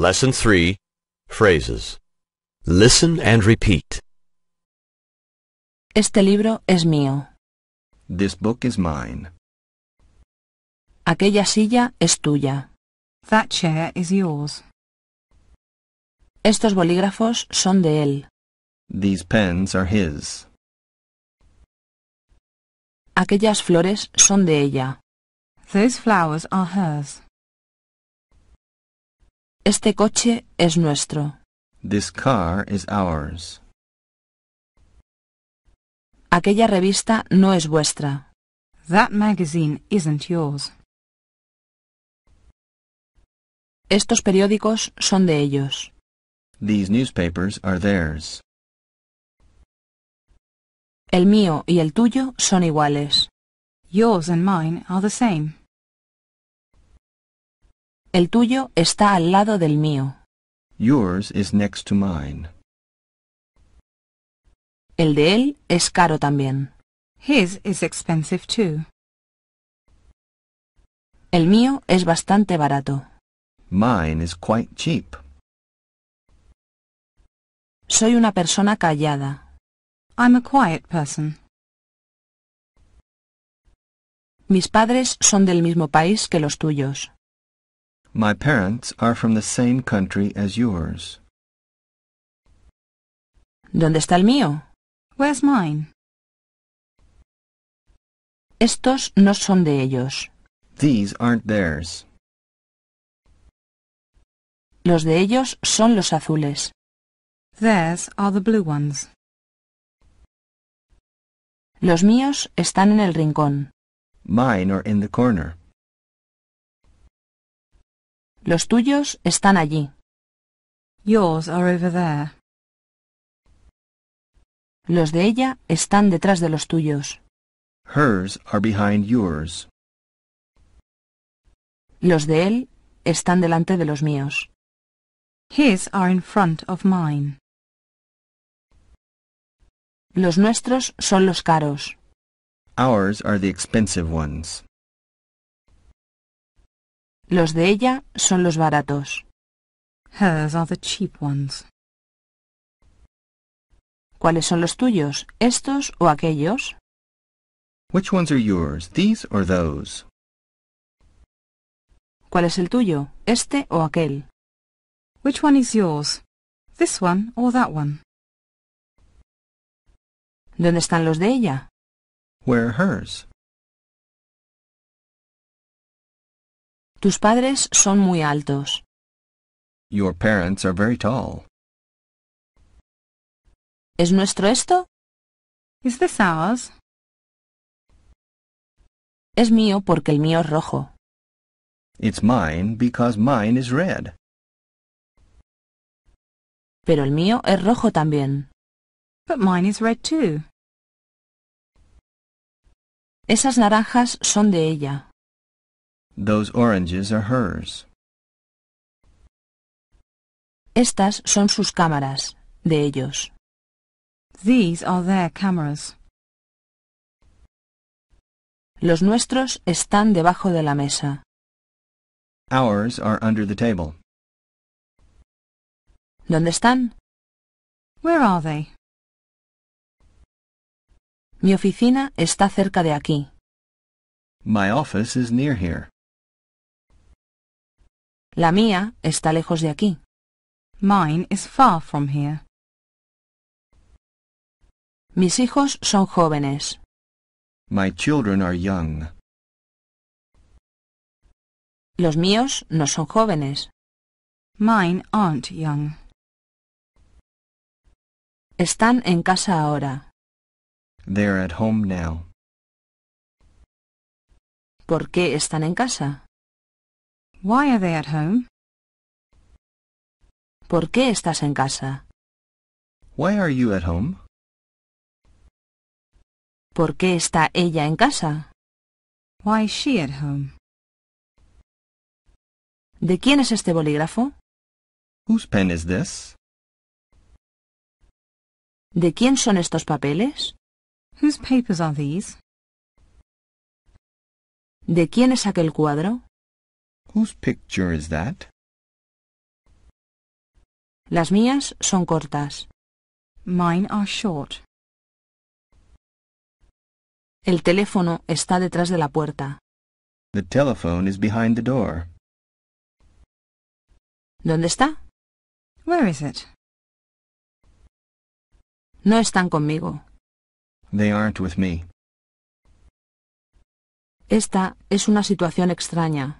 Lesson 3 Phrases Listen and repeat. Este libro es mío. This book is mine. Aquella silla es tuya. That chair is yours. Estos bolígrafos son de él. These pens are his. Aquellas flores son de ella. Those flowers are hers. Este coche es nuestro. This car is ours. Aquella revista no es vuestra. That magazine isn't yours. Estos periódicos son de ellos. These newspapers are theirs. El mío y el tuyo son iguales. Yours and mine are the same. El tuyo está al lado del mío. El de él es caro también. El mío es bastante barato. Soy una persona callada. Mis padres son del mismo país que los tuyos. My parents are from the same country as yours. ¿Dónde está el mío? Where's mine? Estos no son de ellos. These aren't theirs. Los de ellos son los azules. Theirs are the blue ones. Los míos están en el rincón. Mine are in the corner. Los tuyos están allí. Yours are over there. Los de ella están detrás de los tuyos. Hers are behind yours. Los de él están delante de los míos. His are in front of mine. Los nuestros son los caros. Ours are the expensive ones. Los de ella son los baratos. Hers are the cheap ones. ¿Cuáles son los tuyos? ¿Estos o aquellos? Which ones are yours? These or those? ¿Cuál es el tuyo? ¿Este o aquel? Which one is yours? This one or that one? ¿Dónde están los de ella? Where are hers? Tus padres son muy altos. ¿Es nuestro esto? Is this Es mío porque el mío es rojo. Pero el mío es rojo también. Esas naranjas son de ella. Those oranges are hers. Estas son sus cámaras, de ellos. These are their cameras. Los nuestros están debajo de la mesa. Ours are under the table. ¿Dónde están? Where are they? Mi oficina está cerca de aquí. My office is near here. La mía está lejos de aquí. Mine is far from here. Mis hijos son jóvenes. My children are young. Los míos no son jóvenes. Mine aren't young. Están en casa ahora. They're at home now. ¿Por qué están en casa? Why are they at home? ¿Por qué estás en casa? Why are you at home? ¿Por qué está ella en casa? Why she at home? ¿De quién es este bolígrafo? Whose pen is this? ¿De quién son estos papeles? Whose papers are these? ¿De quién es aquel cuadro? Whose picture is that? Las mías son cortas. Mine are short. El teléfono está detrás de la puerta. The telephone is behind the door. ¿Dónde está? Where is it? No están conmigo. They aren't with me. Esta es una situación extraña.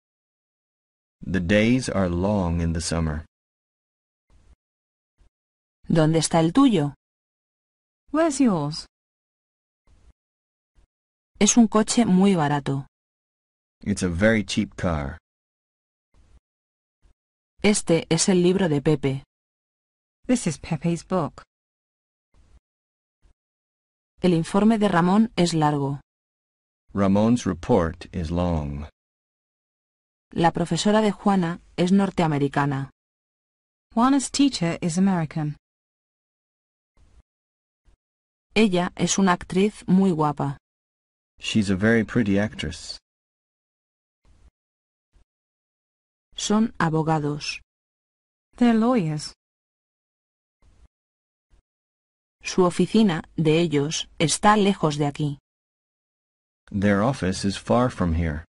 The days are long in the summer. ¿Dónde está el tuyo? Where's yours? Es un coche muy barato. It's a very cheap car. Este es el libro de Pepe. This is Pepe's book. El informe de Ramón es largo. Ramon's report is long. La profesora de Juana es norteamericana. Juana's teacher is American. Ella es una actriz muy guapa. She's a very pretty actress. Son abogados. They're lawyers. Su oficina, de ellos, está lejos de aquí. Their office is far from here.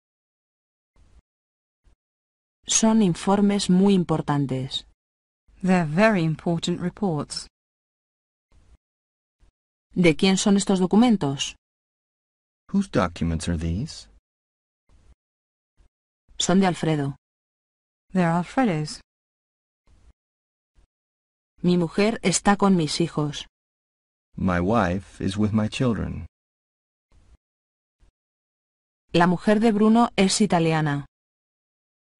Son informes muy importantes. They're very important reports. ¿De quién son estos documentos? Whose documents are these? Son de Alfredo. They're Alfredo's. Mi mujer está con mis hijos. My wife is with my children. La mujer de Bruno es italiana.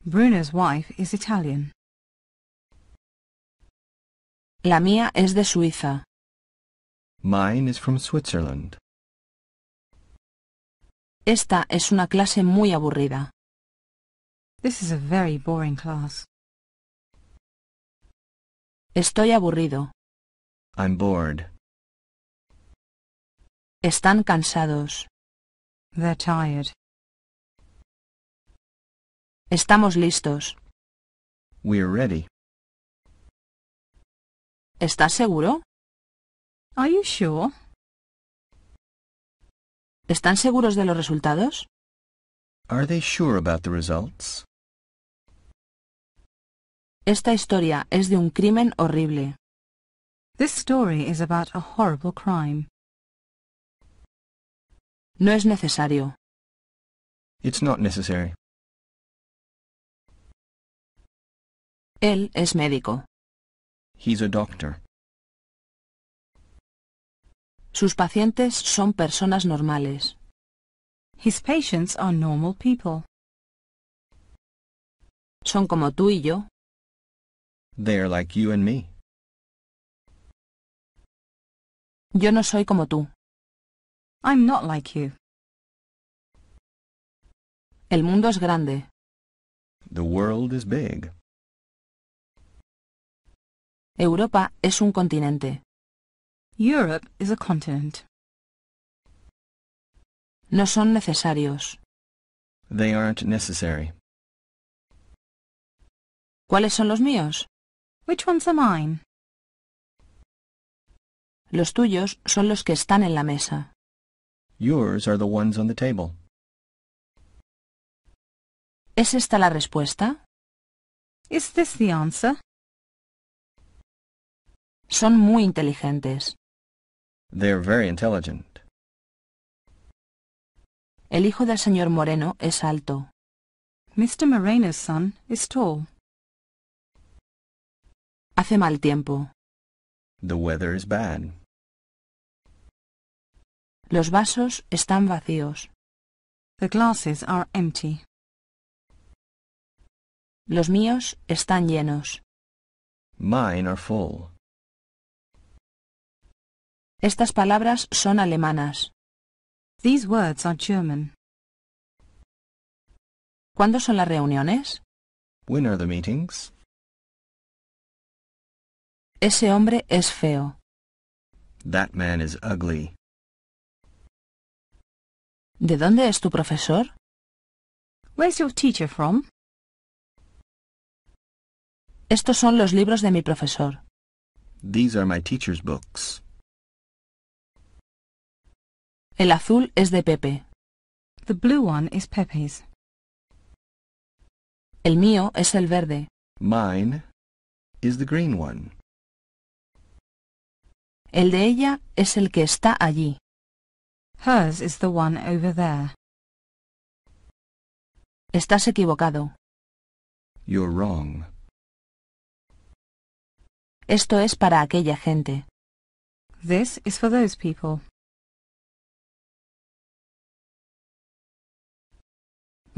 Bruno's wife is Italian. La mía es de Suiza. Mine is from Switzerland. Esta es una clase muy aburrida. This is a very boring class. Estoy aburrido. I'm bored. Están cansados. They're tired. Estamos listos. We're ready. ¿Estás seguro? Are you sure? ¿Están seguros de los resultados? Are they sure about the results? Esta historia es de un crimen horrible. This story is about a horrible crime. No es necesario. It's not necessary. Él es médico. He's a doctor. Sus pacientes son personas normales. His patients are normal people. Son como tú y yo. are like you and me. Yo no soy como tú. I'm not like you. El mundo es grande. The world is big. Europa es un continente. Europe is a continent. No son necesarios. They aren't necessary. ¿Cuáles son los míos? Which ones are mine? Los tuyos son los que están en la mesa. Yours are the ones on the table. ¿Es esta la respuesta? Is this the answer? Son muy inteligentes. are very intelligent. El hijo del señor Moreno es alto. Mr. Moreno's son is tall. Hace mal tiempo. The weather is bad. Los vasos están vacíos. The glasses are empty. Los míos están llenos. Mine are full. Estas palabras son alemanas. These words are German. ¿Cuándo son las reuniones? When are the meetings? Ese hombre es feo. That man is ugly. ¿De dónde es tu profesor? Where's your teacher from? Estos son los libros de mi profesor. These are my teacher's books. El azul es de Pepe. The blue one is Pepe's. El mío es el verde. Mine is the green one. El de ella es el que está allí. Hers is the one over there. Estás equivocado. You're wrong. Esto es para aquella gente. This is for those people.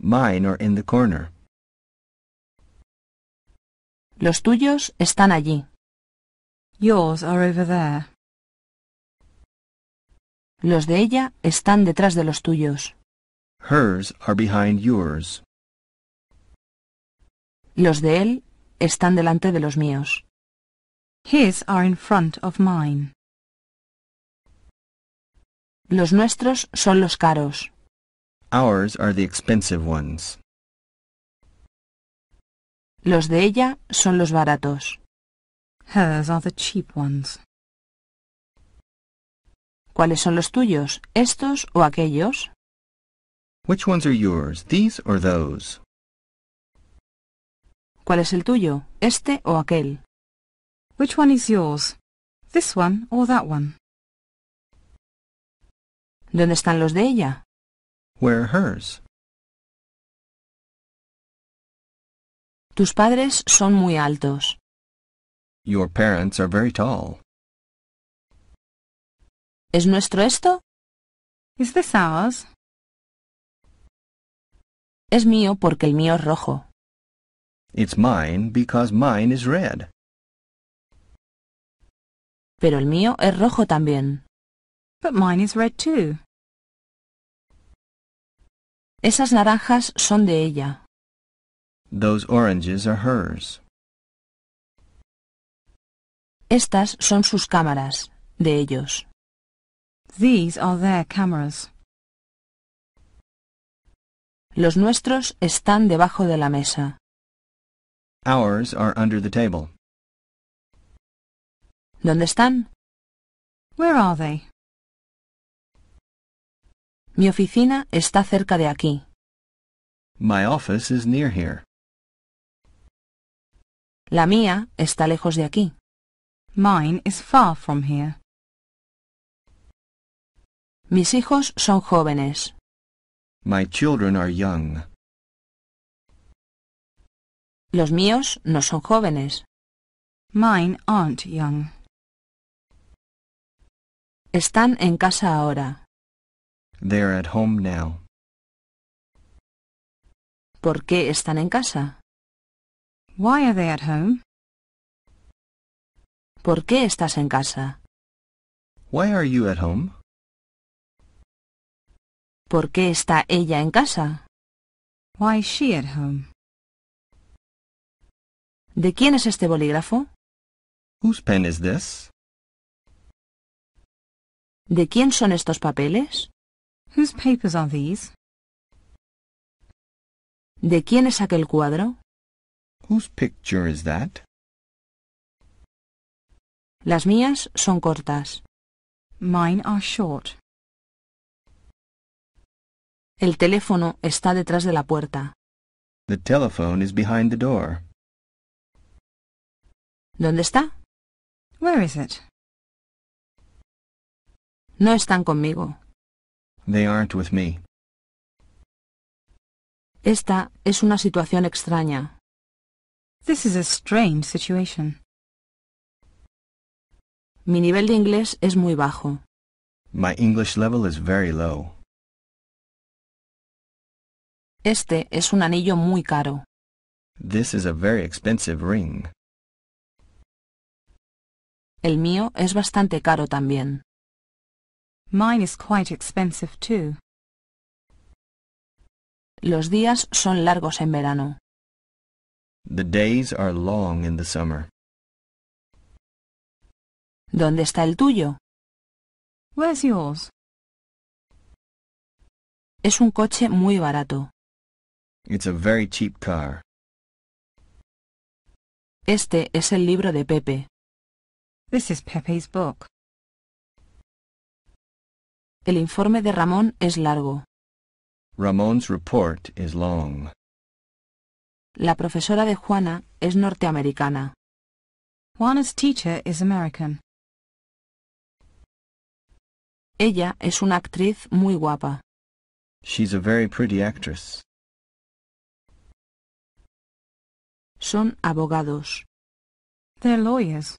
Mine are in the corner. Los tuyos están allí. Yours are over there. Los de ella están detrás de los tuyos. Hers are behind yours. Los de él están delante de los míos. His are in front of mine. Los nuestros son los caros. Ours are the expensive ones. Los de ella son los baratos. Hers are the cheap ones. ¿Cuáles son los tuyos? ¿Estos o aquellos? Which ones are yours? These or those? ¿Cuál es el tuyo? ¿Este o aquel? Which one is yours? This one or that one? ¿Dónde están los de ella? Where hers. Tus padres son muy altos. Your parents are very tall. ¿Es nuestro esto? Is this ours? Es mío porque el mío es rojo. It's mine because mine is red. Pero el mío es rojo también. But mine is red too. Esas naranjas son de ella. Those oranges are hers. Estas son sus cámaras, de ellos. These are their cameras. Los nuestros están debajo de la mesa. Ours are under the table. ¿Dónde están? Where are they? Mi oficina está cerca de aquí. My office is near here. La mía está lejos de aquí. Mine is far from here. Mis hijos son jóvenes. My children are young. Los míos no son jóvenes. Mine aren't young. Están en casa ahora. They're at home now. ¿Por qué están en casa? Why are they at home? ¿Por qué estás en casa? Why are you at home? ¿Por qué está ella en casa? Why is she at home? ¿De quién es este bolígrafo? Whose pen is this? ¿De quién son estos papeles? Whose papers are these? ¿De quién es aquel cuadro? Whose picture is that? Las mías son cortas. Mine are short. El teléfono está detrás de la puerta. The telephone is behind the door. ¿Dónde está? Where is it? No están conmigo. Esta es una situación extraña. Mi nivel de inglés es muy bajo. Este es un anillo muy caro. El mío es bastante caro también. Mine is quite expensive too. Los días son largos en verano. The days are long in the summer. ¿Dónde está el tuyo? Where's yours? Es un coche muy barato. It's a very cheap car. Este es el libro de Pepe. This is Pepe's book. El informe de Ramón es largo. Ramón's report is long. La profesora de Juana es norteamericana. Juana's teacher is American. Ella es una actriz muy guapa. She's a very pretty actress. Son abogados. They're lawyers.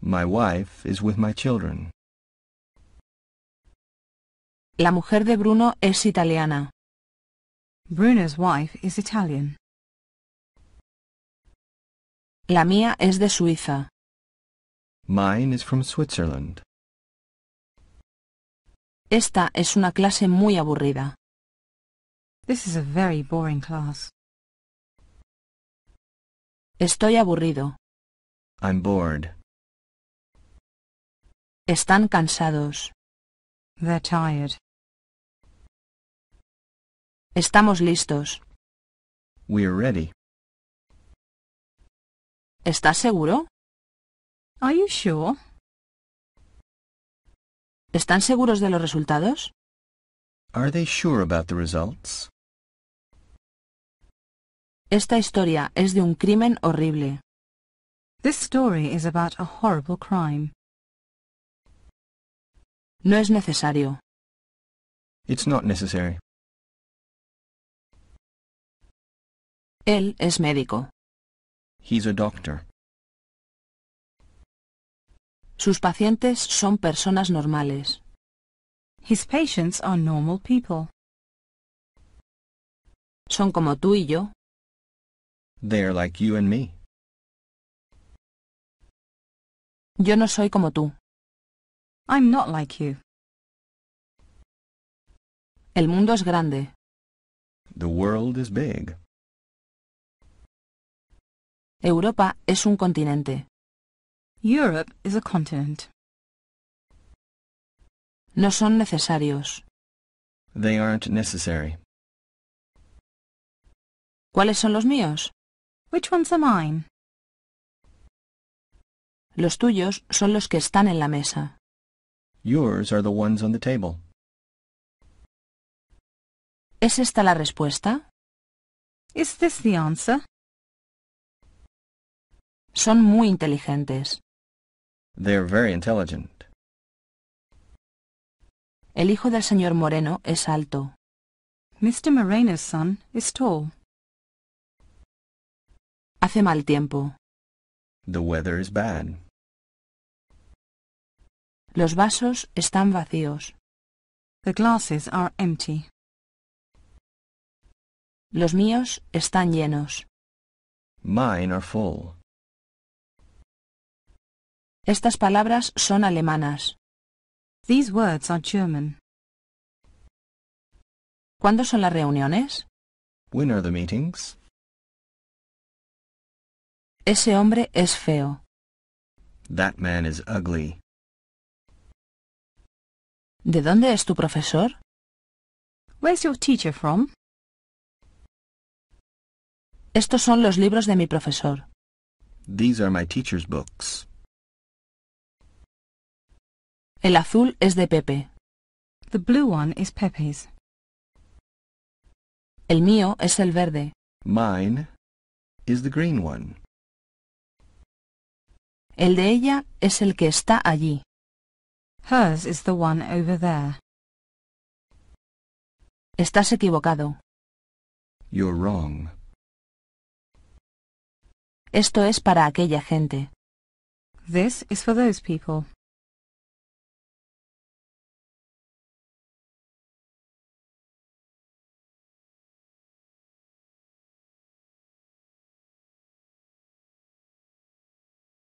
My wife is with my children. La mujer de Bruno es italiana. Bruno's wife is Italian. La mía es de Suiza. Mine is from Switzerland. Esta es una clase muy aburrida. This is a very boring class. Estoy aburrido. I'm bored. Están cansados. They're tired. Estamos listos. We're ready. ¿Estás seguro? Are you sure? ¿Están seguros de los resultados? Are they sure about the results? Esta historia es de un crimen horrible. This story is about a horrible crime. No es necesario. It's not necessary. Él es médico. He's a doctor. Sus pacientes son personas normales. His patients are normal people. Son como tú y yo. are like you and me. Yo no soy como tú. I'm not like you. El mundo es grande. The world is big. Europa es un continente. Europe is a continent. No son necesarios. They aren't necessary. ¿Cuáles son los míos? Which ones are mine? Los tuyos son los que están en la mesa. Yours are the ones on the table. ¿Es esta la respuesta? Is this the answer? Son muy inteligentes. They're very intelligent. El hijo del señor Moreno es alto. Mr. Moreno's son is tall. Hace mal tiempo. The weather is bad. Los vasos están vacíos. The glasses are empty. Los míos están llenos. Mine are full. Estas palabras son alemanas. These words are German. ¿Cuándo son las reuniones? When are the meetings? Ese hombre es feo. That man is ugly. ¿De dónde es tu profesor? Where's your teacher from? Estos son los libros de mi profesor. El azul es de Pepe. blue one is El mío es el verde. El de ella es el que está allí. Hers is the one over there. Estás equivocado. You're wrong. Esto es para aquella gente. This is for those people.